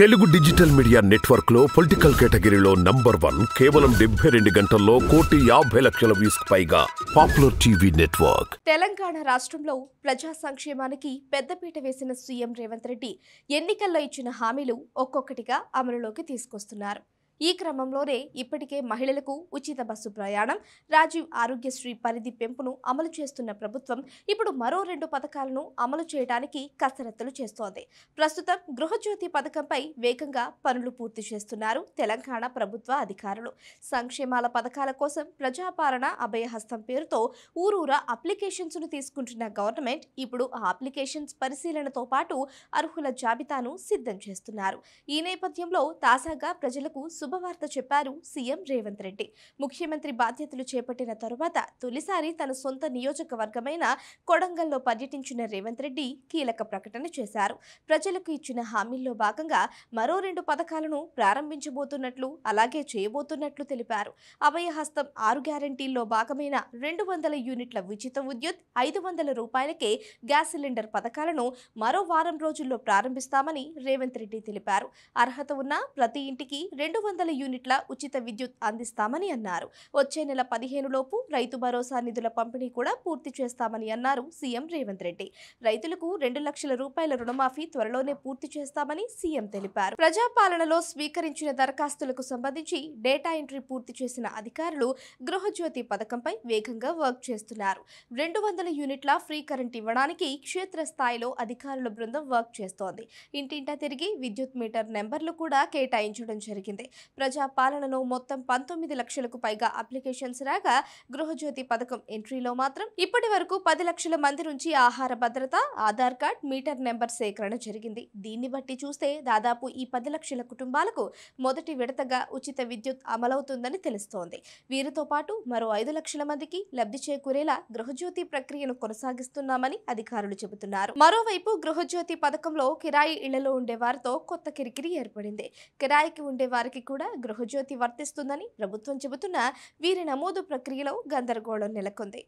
Telugu digital media network లో political కేటగిరీలో number one కేవలం డెబ్బై రెండు గంటల్లో కోటి యాభై లక్షల వ్యూస్ పైగా పాపులర్ టీవీ నెట్వర్క్ తెలంగాణ రాష్ట్రంలో ప్రజా సంక్షేమానికి పెద్దపీట వేసిన సీఎం రేవంత్ రెడ్డి ఎన్నికల్లో ఇచ్చిన హామీలు ఒక్కొక్కటిగా అమలులోకి తీసుకొస్తున్నారు ఈ క్రమంలోనే ఇప్పటికే మహిళలకు ఉచిత బస్సు ప్రయాణం రాజీవ్ ఆరోగ్యశ్రీ పరిధి పెంపును అమలు చేస్తున్న ప్రభుత్వం ఇప్పుడు మరో రెండు పథకాలను అమలు చేయడానికి కసరత్తులు చేస్తోంది ప్రస్తుతం గృహజ్యోతి పథకంపై వేగంగా పనులు పూర్తి చేస్తున్నారు తెలంగాణ ప్రభుత్వ అధికారులు సంక్షేమాల పథకాల కోసం ప్రజాపాలన అభయహస్తం పేరుతో ఊరూర అప్లికేషన్స్ ను తీసుకుంటున్న గవర్నమెంట్ ఇప్పుడు ఆ అప్లికేషన్స్ పరిశీలనతో పాటు అర్హుల జాబితాను సిద్ధం చేస్తున్నారు ఈ నేపథ్యంలో తాజాగా ప్రజలకు శుభవార్త చెప్పారు సీఎం రేవంత్ రెడ్డి ముఖ్యమంత్రి బాధ్యతలు చేపట్టిన తరువాత తొలిసారి తన సొంత నియోజకవర్గమైన కొడంగల్లో పర్యటించిన రేవంత్ రెడ్డి కీలక ప్రకటన చేశారు ప్రజలకు ఇచ్చిన హామీల్లో భాగంగా మరో రెండు పథకాలను ప్రారంభించబోతున్నట్లు అలాగే చేయబోతున్నట్లు తెలిపారు అభయహస్తం ఆరు గ్యారంటీల్లో భాగమైన రెండు వందల యూనిట్ల ఉచిత విద్యుత్ ఐదు వందల రూపాయలకే గ్యాస్ సిలిండర్ పథకాలను మరో వారం రోజుల్లో ప్రారంభిస్తామని రేవంత్ రెడ్డి తెలిపారు అర్హత ఉన్న ప్రతి ఇంటికి రెండు వందల యూనిట్ల ఉచిత విద్యుత్ అందిస్తామని అన్నారు వచ్చే నెల పదిహేను లోపు రైతు భరోసా నిధుల పంపిణీ కూడా పూర్తి చేస్తామని అన్నారు సీఎం రేవంత్ రెడ్డి రైతులకు రెండు లక్షల రూపాయల రుణమాఫీ త్వరలోనే పూర్తి చేస్తామని సీఎం తెలిపారు ప్రజాపాలనలో స్వీకరించిన దరఖాస్తులకు సంబంధించి డేటా ఎంట్రీ పూర్తి చేసిన అధికారులు గృహజ్యోతి పథకంపై వేగంగా వర్క్ చేస్తున్నారు రెండు వందల యూనిట్ల ఫ్రీ కరెంట్ ఇవ్వడానికి క్షేత్రస్థాయిలో అధికారుల బృందం వర్క్ చేస్తోంది ఇంటింటా తిరిగి విద్యుత్ మీటర్ నెంబర్లు కూడా కేటాయించడం జరిగింది ప్రజాపాలనలో మొత్తం పంతొమ్మిది లక్షలకు పైగా అప్లికేషన్స్ రాగా గృహజ్యోతి పథకం ఎంట్రీలో మాత్రం ఇప్పటి వరకు పది లక్షల మంది నుంచి ఆహార భద్రత ఆధార్ కార్డ్ మీటర్ నెంబర్ సేకరణ జరిగింది దీన్ని బట్టి చూస్తే దాదాపు ఈ పది లక్షల కుటుంబాలకు మొదటి విడతగా ఉచిత విద్యుత్ అమలవుతుందని తెలుస్తోంది వీరితో పాటు మరో ఐదు లక్షల మందికి లబ్ధి చేకూరేలా గృహజ్యోతి ప్రక్రియను కొనసాగిస్తున్నామని అధికారులు చెబుతున్నారు మరోవైపు గృహజ్యోతి పథకంలో కిరాయి ఇళ్లలో వారితో కొత్త కిరికిరి ఏర్పడింది కిరాయికి ఉండే వారికి కూడా కూడా గృహజ్యోతి వర్తిస్తుందని ప్రభుత్వం చెబుతున్న వీరి నమోదు ప్రక్రియలో గందరగోళం నెలకొంది